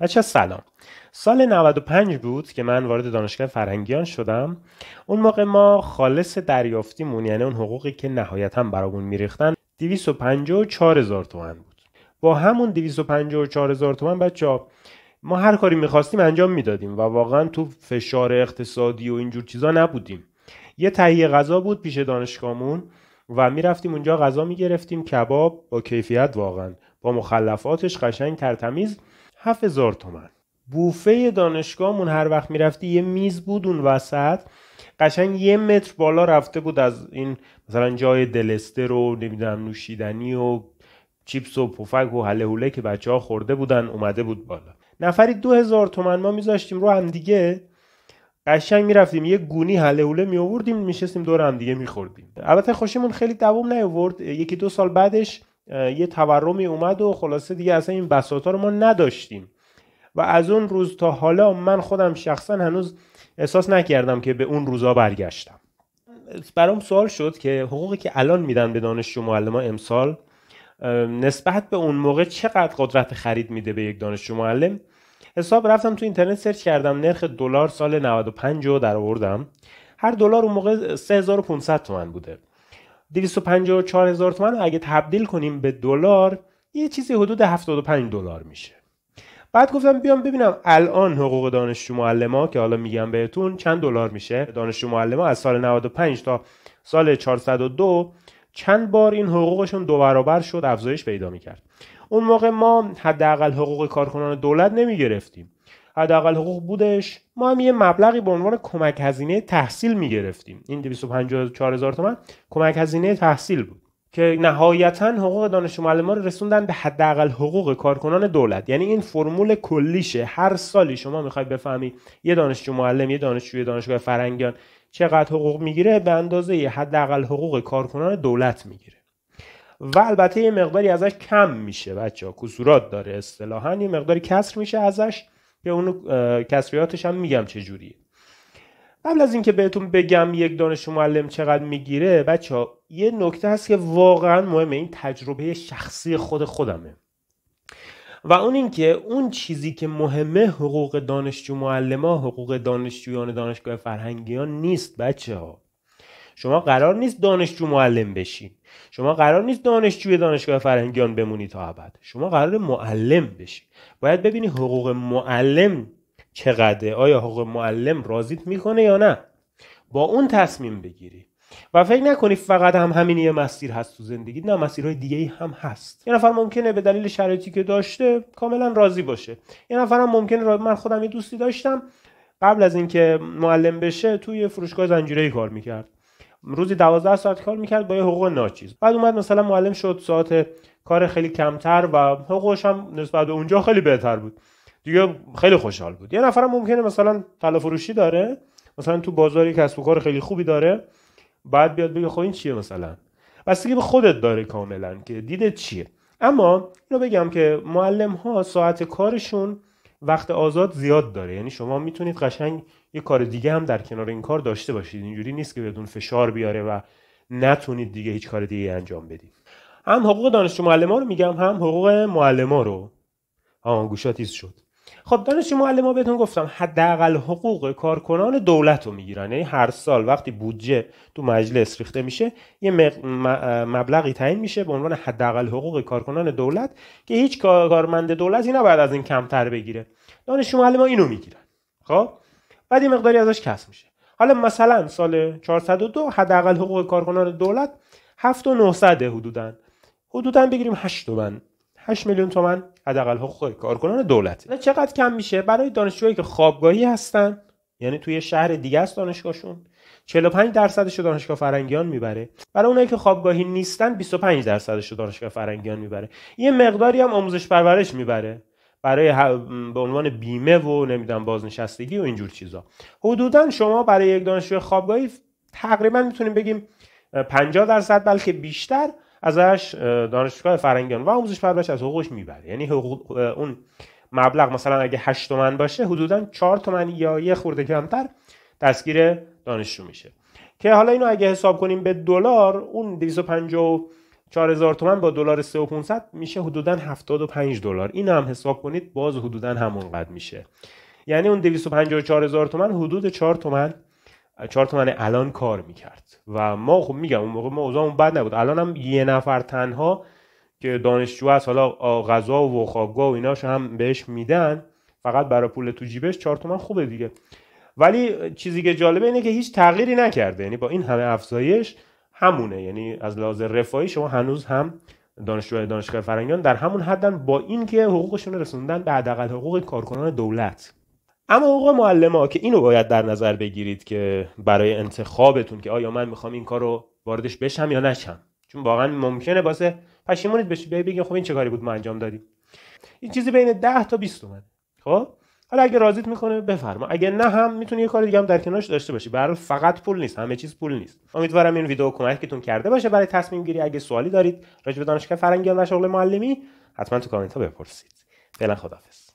بچه سلام سال 95 بود که من وارد دانشگاه فرهنگیان شدم اون موقع ما خالص دریافتیمون یعنی اون حقوقی که نهایتا برامون میریختن 254 هزار تومن بود با همون 254 هزار تومن بچه ما هر کاری میخواستیم انجام میدادیم و واقعا تو فشار اقتصادی و اینجور چیزا نبودیم یه تهیه غذا بود پیش دانشگاهمون و میرفتیم اونجا غذا میگرفتیم کباب با کیفیت واقعا با مخلفاتش قشنگ ترتمیز 7000 تومن بوفه دانشگاهمون هر وقت میرفتی یه میز بود اون وسط قشنگ یه متر بالا رفته بود از این مثلا جای دلستر رو نمیدونم نوشیدنی و چیپس و پفک و هلهوله که بچه ها خورده بودن اومده بود بالا نفری دو هزار تومن ما میذاشتیم رو هم دیگه قشنگ میرفتیم یه گونی هلهوله حوله می آوردیم میشستیم دور هم دیگه میخوردیم البته خوشمون خیلی دوام نیورد یکی دو سال بعدش یه تورمی اومد و خلاصه دیگه اصلا این ها رو ما نداشتیم و از اون روز تا حالا من خودم شخصا هنوز احساس نکردم که به اون روزا برگشتم برام سوال شد که حقوقی که الان میدن به دانشجو معلم امسال نسبت به اون موقع چقدر قدرت خرید میده به یک دانشجو معلم حساب رفتم تو اینترنت سرچ کردم نرخ دلار سال 95 رو در آوردم هر دلار اون موقع 3500 تومن بوده 254 هزار تومن اگه تبدیل کنیم به دلار یه چیزی حدود 75 دلار میشه بعد گفتم بیام ببینم الان حقوق دانشجو معلما که حالا میگم بهتون چند دلار میشه دانشجو معلما از سال 95 تا سال 402 چند بار این حقوقشون دو برابر شد افزایش پیدا میکرد اون موقع ما حداقل حقوق کارکنان دولت نمیگرفتیم حداقل حقوق بودش ما هم یه مبلغی به عنوان کمک هزینه تحصیل گرفتیم این 254 هزار تومن کمک هزینه تحصیل بود که نهایتا حقوق دانشجو معلمان رو رسوندن به حداقل حقوق کارکنان دولت یعنی این فرمول کلیشه هر سالی شما میخوای بفهمی یه دانشجو معلم یه دانشجوی دانشگاه فرنگیان چقدر حقوق میگیره به اندازه حداقل حقوق کارکنان دولت میگیره و البته یه مقداری ازش کم میشه بچه کسورات داره اصطلاحا یه مقداری کسر میشه ازش که اونو کسریاتش هم میگم چه جوریه قبل از اینکه بهتون بگم یک دانشجو معلم چقدر میگیره بچه ها یه نکته هست که واقعا مهمه این تجربه شخصی خود خودمه و اون اینکه اون چیزی که مهمه حقوق دانشجو ها حقوق دانشجویان دانشگاه فرهنگیان نیست بچه ها شما قرار نیست دانشجو معلم بشی شما قرار نیست دانشجوی دانشگاه فرهنگیان بمونی تا ابد شما قرار معلم بشی باید ببینی حقوق معلم چقدره آیا حقوق معلم راضیت میکنه یا نه با اون تصمیم بگیری و فکر نکنی فقط هم همین یه مسیر هست تو زندگی نه مسیرهای دیگه هم هست یه نفر ممکنه به دلیل شرایطی که داشته کاملا راضی باشه یه نفر هم ممکنه من خودم یه دوستی داشتم قبل از اینکه معلم بشه توی فروشگاه زنجیره‌ای کار میکرد روزی 12 ساعت کار میکرد با یه حقوق ناچیز بعد اومد مثلا معلم شد ساعت کار خیلی کمتر و حقوقش هم نسبت به اونجا خیلی بهتر بود دیگه خیلی خوشحال بود یه نفرم ممکنه مثلا طلا فروشی داره مثلا تو بازار کسب و کار خیلی خوبی داره بعد بیاد بگه خب این چیه مثلا بستگی به خودت داره کاملا که دیدت چیه اما اینو بگم که معلم ها ساعت کارشون وقت آزاد زیاد داره یعنی شما میتونید قشنگ یه کار دیگه هم در کنار این کار داشته باشید اینجوری نیست که بدون فشار بیاره و نتونید دیگه هیچ کار دیگه انجام بدید هم حقوق دانشجو معلم رو میگم هم حقوق معلم رو آنگوشاتیز شد خب دانشجو معلم ها بهتون گفتم حداقل حقوق کارکنان دولت رو میگیرن یعنی هر سال وقتی بودجه تو مجلس ریخته میشه یه مبلغی تعیین میشه به عنوان حداقل حقوق کارکنان دولت که هیچ کارمند دولتی نباید از این کمتر بگیره دانشجو معلم ها اینو میگیرن خب بعد یه مقداری ازش کسب میشه حالا مثلا سال 402 حداقل حقوق کارکنان دولت 7 و 900 حدودن حدودا بگیریم 8 تومن 8 میلیون تومن حداقل حقوق کارکنان دولتی چقدر کم میشه برای دانشجوهایی که خوابگاهی هستن یعنی توی شهر دیگه است دانشگاهشون 45 درصدش رو دانشگاه فرنگیان میبره برای اونایی که خوابگاهی نیستن 25 درصدش رو دانشگاه فرنگیان میبره یه مقداری هم آموزش پرورش میبره برای به عنوان بیمه و نمیدونم بازنشستگی و اینجور چیزا حدودا شما برای یک دانشجو خوابگاهی تقریبا میتونیم بگیم 50 درصد بلکه بیشتر ازش دانشگاه فرنگیان و آموزش پرورش از حقوقش میبره یعنی حقوق اون مبلغ مثلا اگه 8 تومن باشه حدودا 4 تومن یا یه خورده کمتر دستگیر دانشجو میشه که حالا اینو اگه حساب کنیم به دلار اون 254,000 هزار تومن با دلار 3500 میشه حدودا 75 دلار اینو هم حساب کنید باز حدودا همونقدر میشه یعنی اون 254,000 هزار تومن حدود 4 تومن چهار تومن الان کار میکرد و ما خب میگم اون موقع ما اون بد نبود الان هم یه نفر تنها که دانشجو هست حالا غذا و خوابگاه و ایناش هم بهش میدن فقط برای پول تو جیبش چهار تومن خوبه دیگه ولی چیزی که جالبه اینه که هیچ تغییری نکرده یعنی با این همه افزایش همونه یعنی از لحاظ رفاهی شما هنوز هم دانشجوهای دانشگاه فرنگیان در همون حدن با اینکه حقوقشون رسوندن به حداقل حقوق کارکنان دولت اما آقا معلم ها که اینو باید در نظر بگیرید که برای انتخابتون که آیا من میخوام این کار رو واردش بشم یا نشم چون واقعا ممکنه واسه پشیمونید بشید بیا بگین خب این چه کاری بود ما انجام دادیم این چیزی بین 10 تا 20 اومد خب حالا اگه راضیت میکنه بفرما اگه نه هم میتونی یه کار دیگه هم در کنارش داشته باشی برای فقط پول نیست همه چیز پول نیست امیدوارم این ویدیو کمکتون کرده باشه برای تصمیم گیری اگه سوالی دارید راجع به دانشگاه فرنگیان و شغل معلمی حتما تو کامنت ها بپرسید فعلا خداحافظ